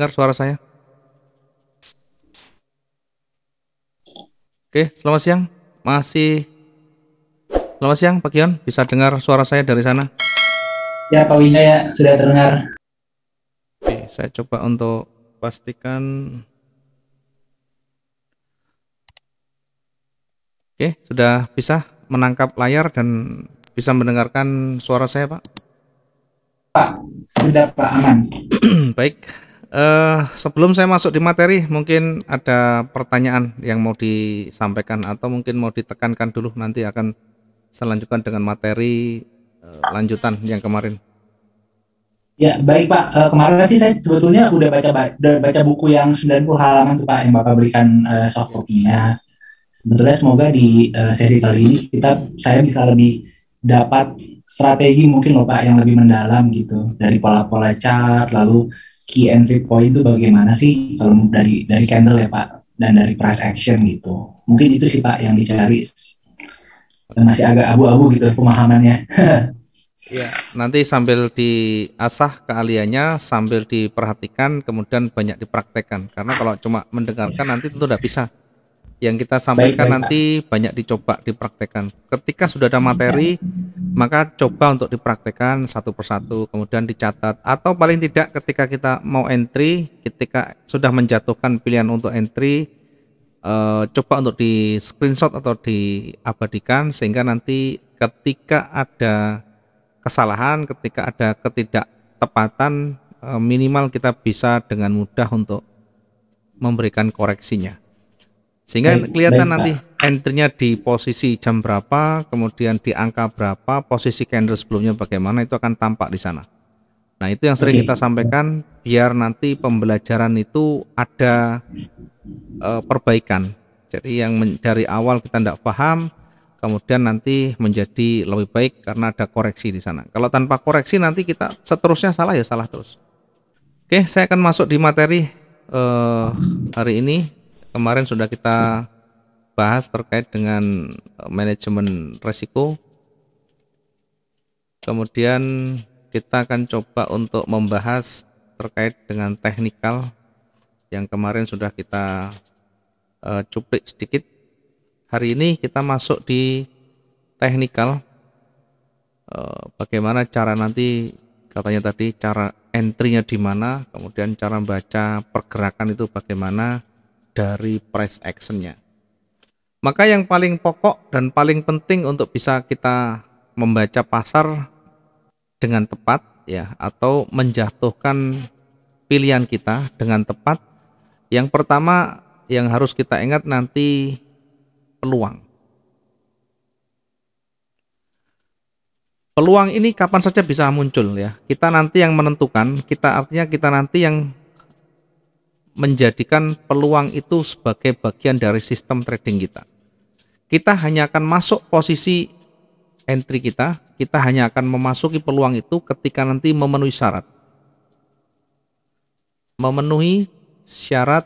dengar suara saya? Oke, selamat siang. Masih Selamat siang, Pak Kion. Bisa dengar suara saya dari sana? Ya, Pak Wijaya, sudah terdengar. Oke, saya coba untuk pastikan. Oke, sudah bisa menangkap layar dan bisa mendengarkan suara saya, Pak? Pak, sudah Pak aman. Baik. Uh, sebelum saya masuk di materi, mungkin ada pertanyaan yang mau disampaikan atau mungkin mau ditekankan dulu nanti akan selanjutkan dengan materi uh, lanjutan yang kemarin. Ya baik Pak, uh, kemarin sih saya sebetulnya udah baca udah baca buku yang 90 halaman tuh Pak yang Bapak berikan uh, soft copy-nya. Sebetulnya semoga di uh, sesi kali ini kita saya bisa lebih dapat strategi mungkin loh Pak yang lebih mendalam gitu dari pola-pola chart lalu key entry point itu bagaimana sih kalau um, dari dari candle ya Pak dan dari price action gitu. Mungkin itu sih Pak yang dicari masih agak abu-abu gitu pemahamannya. Ya nanti sambil diasah keahliannya, sambil diperhatikan, kemudian banyak dipraktekkan. Karena kalau cuma mendengarkan nanti tentu tidak bisa yang kita sampaikan baik, nanti Pak. banyak dicoba dipraktekkan. Ketika sudah ada materi, iya. maka coba untuk dipraktekkan satu persatu, kemudian dicatat atau paling tidak ketika kita mau entry, ketika sudah menjatuhkan pilihan untuk entry, eh, coba untuk di screenshot atau diabadikan sehingga nanti ketika ada kesalahan, ketika ada ketidaktepatan, eh, minimal kita bisa dengan mudah untuk memberikan koreksinya sehingga baik, kelihatan baik, nanti entry di posisi jam berapa, kemudian di angka berapa, posisi candle sebelumnya bagaimana itu akan tampak di sana. Nah, itu yang sering okay. kita sampaikan biar nanti pembelajaran itu ada uh, perbaikan. Jadi yang dari awal kita tidak paham, kemudian nanti menjadi lebih baik karena ada koreksi di sana. Kalau tanpa koreksi nanti kita seterusnya salah ya salah terus. Oke, saya akan masuk di materi uh, hari ini kemarin sudah kita bahas terkait dengan eh, manajemen resiko. Kemudian kita akan coba untuk membahas terkait dengan teknikal yang kemarin sudah kita uh, cuplik sedikit. Hari ini kita masuk di teknikal. Uh, bagaimana cara nanti katanya tadi cara entry-nya di mana, kemudian cara baca pergerakan itu bagaimana, dari price actionnya. Maka yang paling pokok dan paling penting untuk bisa kita membaca pasar dengan tepat ya atau menjatuhkan pilihan kita dengan tepat. Yang pertama yang harus kita ingat nanti peluang. Peluang ini kapan saja bisa muncul ya. Kita nanti yang menentukan, kita artinya kita nanti yang menjadikan peluang itu sebagai bagian dari sistem trading kita. Kita hanya akan masuk posisi entry kita, kita hanya akan memasuki peluang itu ketika nanti memenuhi syarat. Memenuhi syarat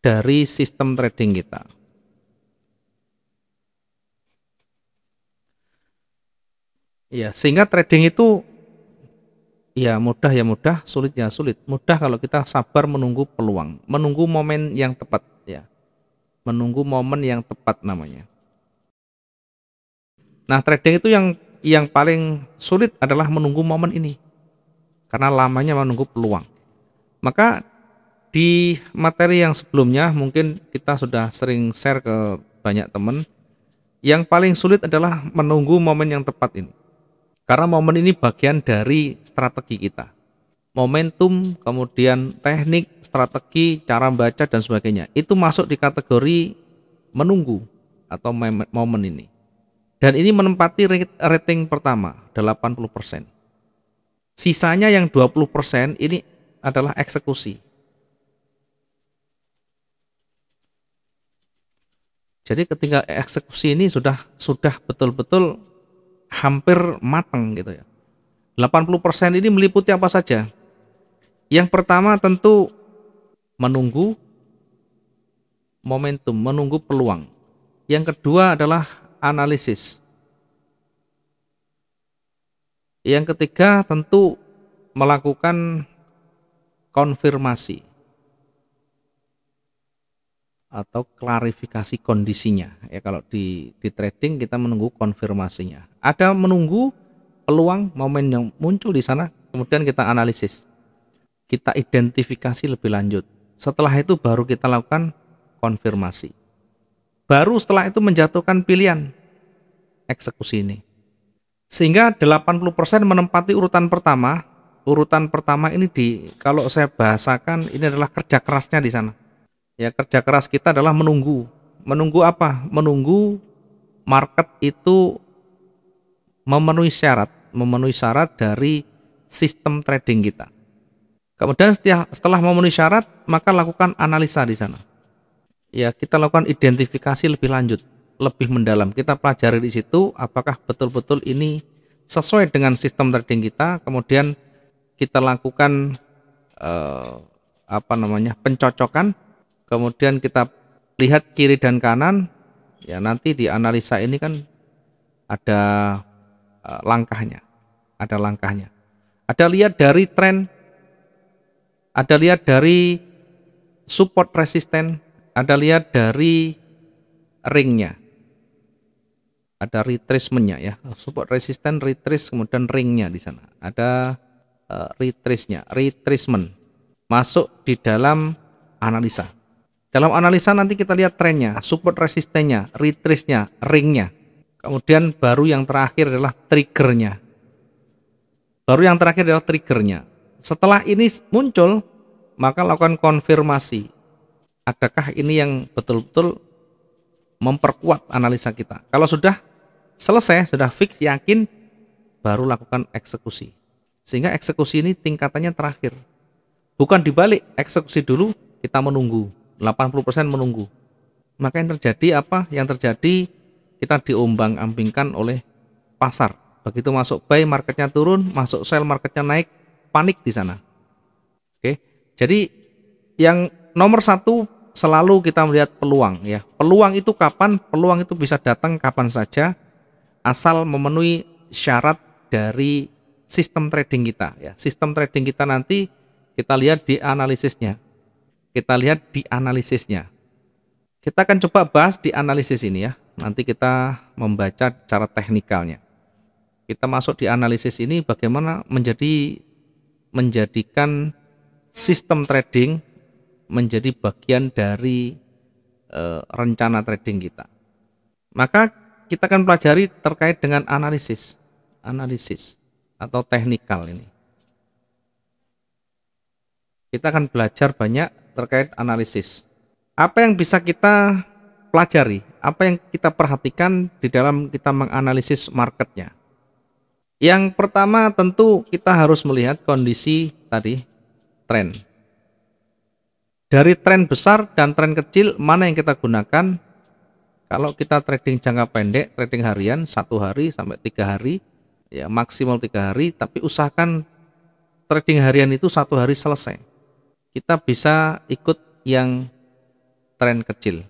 dari sistem trading kita. Ya, sehingga trading itu ya mudah ya mudah, sulit ya sulit. Mudah kalau kita sabar menunggu peluang, menunggu momen yang tepat ya. Menunggu momen yang tepat namanya. Nah, trading itu yang yang paling sulit adalah menunggu momen ini. Karena lamanya menunggu peluang. Maka di materi yang sebelumnya mungkin kita sudah sering share ke banyak teman yang paling sulit adalah menunggu momen yang tepat ini karena momen ini bagian dari strategi kita. Momentum, kemudian teknik, strategi, cara membaca dan sebagainya. Itu masuk di kategori menunggu atau momen ini. Dan ini menempati rating pertama 80%. Sisanya yang 20% ini adalah eksekusi. Jadi ketika eksekusi ini sudah sudah betul-betul hampir matang gitu ya. 80% ini meliputi apa saja? Yang pertama tentu menunggu momentum, menunggu peluang. Yang kedua adalah analisis. Yang ketiga tentu melakukan konfirmasi atau klarifikasi kondisinya. Ya kalau di di trading kita menunggu konfirmasinya. Ada menunggu peluang momen yang muncul di sana, kemudian kita analisis. Kita identifikasi lebih lanjut. Setelah itu baru kita lakukan konfirmasi. Baru setelah itu menjatuhkan pilihan eksekusi ini. Sehingga 80% menempati urutan pertama. Urutan pertama ini di kalau saya bahasakan ini adalah kerja kerasnya di sana Ya, kerja keras kita adalah menunggu. Menunggu apa? Menunggu market itu memenuhi syarat, memenuhi syarat dari sistem trading kita. Kemudian setelah memenuhi syarat, maka lakukan analisa di sana. Ya, kita lakukan identifikasi lebih lanjut, lebih mendalam. Kita pelajari di situ apakah betul-betul ini sesuai dengan sistem trading kita. Kemudian kita lakukan eh, apa namanya? pencocokan kemudian kita lihat kiri dan kanan, ya nanti di analisa ini kan ada e, langkahnya, ada langkahnya. Ada lihat dari tren, ada lihat dari support resisten, ada lihat dari ringnya, ada retracementnya ya, support resisten, retrace, kemudian ringnya di sana, ada e, retrace-nya, retracement masuk di dalam analisa. Dalam analisa nanti kita lihat trennya, support resistennya, retrace-nya, ringnya. Kemudian baru yang terakhir adalah triggernya. Baru yang terakhir adalah triggernya. Setelah ini muncul, maka lakukan konfirmasi. Adakah ini yang betul-betul memperkuat analisa kita? Kalau sudah selesai, sudah fix, yakin, baru lakukan eksekusi. Sehingga eksekusi ini tingkatannya terakhir. Bukan dibalik, eksekusi dulu kita menunggu 80% menunggu. Maka yang terjadi apa? Yang terjadi kita diombang-ambingkan oleh pasar. Begitu masuk buy marketnya turun, masuk sell marketnya naik, panik di sana. Oke. Jadi yang nomor satu selalu kita melihat peluang ya. Peluang itu kapan? Peluang itu bisa datang kapan saja asal memenuhi syarat dari sistem trading kita ya. Sistem trading kita nanti kita lihat di analisisnya. Kita lihat di analisisnya. Kita akan coba bahas di analisis ini ya. Nanti kita membaca cara teknikalnya. Kita masuk di analisis ini bagaimana menjadi menjadikan sistem trading menjadi bagian dari e, rencana trading kita. Maka kita akan pelajari terkait dengan analisis, analisis atau teknikal ini kita akan belajar banyak terkait analisis. Apa yang bisa kita pelajari? Apa yang kita perhatikan di dalam kita menganalisis marketnya? Yang pertama tentu kita harus melihat kondisi tadi tren. Dari tren besar dan tren kecil mana yang kita gunakan? Kalau kita trading jangka pendek, trading harian satu hari sampai tiga hari, ya maksimal tiga hari. Tapi usahakan trading harian itu satu hari selesai kita bisa ikut yang tren kecil.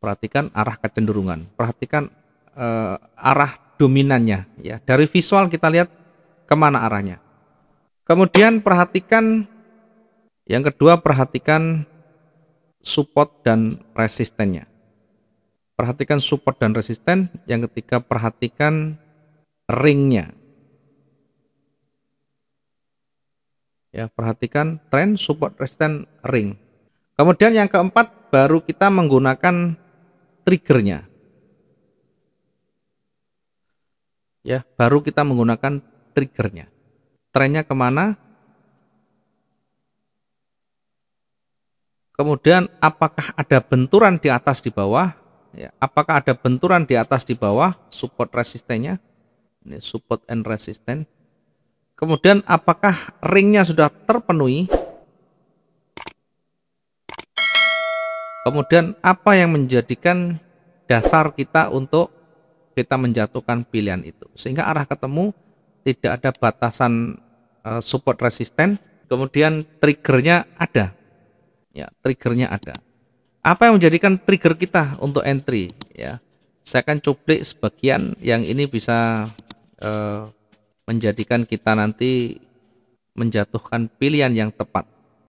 Perhatikan arah kecenderungan, perhatikan eh, arah dominannya. Ya, dari visual kita lihat kemana arahnya. Kemudian perhatikan yang kedua perhatikan support dan resistennya. Perhatikan support dan resisten. Yang ketiga perhatikan ringnya Ya, perhatikan trend support resistance ring. Kemudian yang keempat baru kita menggunakan triggernya. Ya, baru kita menggunakan triggernya. Trennya kemana? Kemudian apakah ada benturan di atas di bawah? Ya, apakah ada benturan di atas di bawah support resistennya? Ini support and resistance. Kemudian apakah ringnya sudah terpenuhi? Kemudian apa yang menjadikan dasar kita untuk kita menjatuhkan pilihan itu. Sehingga arah ketemu tidak ada batasan eh, support resisten. Kemudian triggernya ada. Ya, triggernya ada. Apa yang menjadikan trigger kita untuk entry? Ya, saya akan cuplik sebagian yang ini bisa Eh, menjadikan kita nanti menjatuhkan pilihan yang tepat.